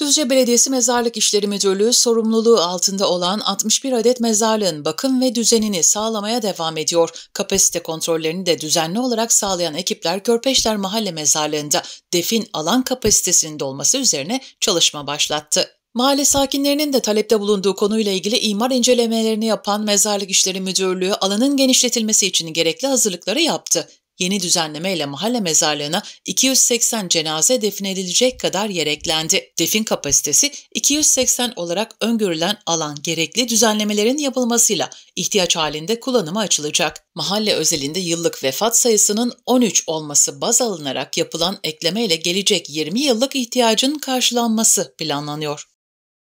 Düzce Belediyesi Mezarlık İşleri Müdürlüğü sorumluluğu altında olan 61 adet mezarlığın bakım ve düzenini sağlamaya devam ediyor. Kapasite kontrollerini de düzenli olarak sağlayan ekipler Körpeşler Mahalle Mezarlığı'nda defin alan kapasitesinin dolması üzerine çalışma başlattı. Mahalle sakinlerinin de talepte bulunduğu konuyla ilgili imar incelemelerini yapan Mezarlık İşleri Müdürlüğü alanın genişletilmesi için gerekli hazırlıkları yaptı yeni düzenlemeyle mahalle mezarlığına 280 cenaze defnedilecek kadar yer eklendi. Defin kapasitesi 280 olarak öngörülen alan gerekli düzenlemelerin yapılmasıyla ihtiyaç halinde kullanıma açılacak. Mahalle özelinde yıllık vefat sayısının 13 olması baz alınarak yapılan eklemeyle gelecek 20 yıllık ihtiyacın karşılanması planlanıyor.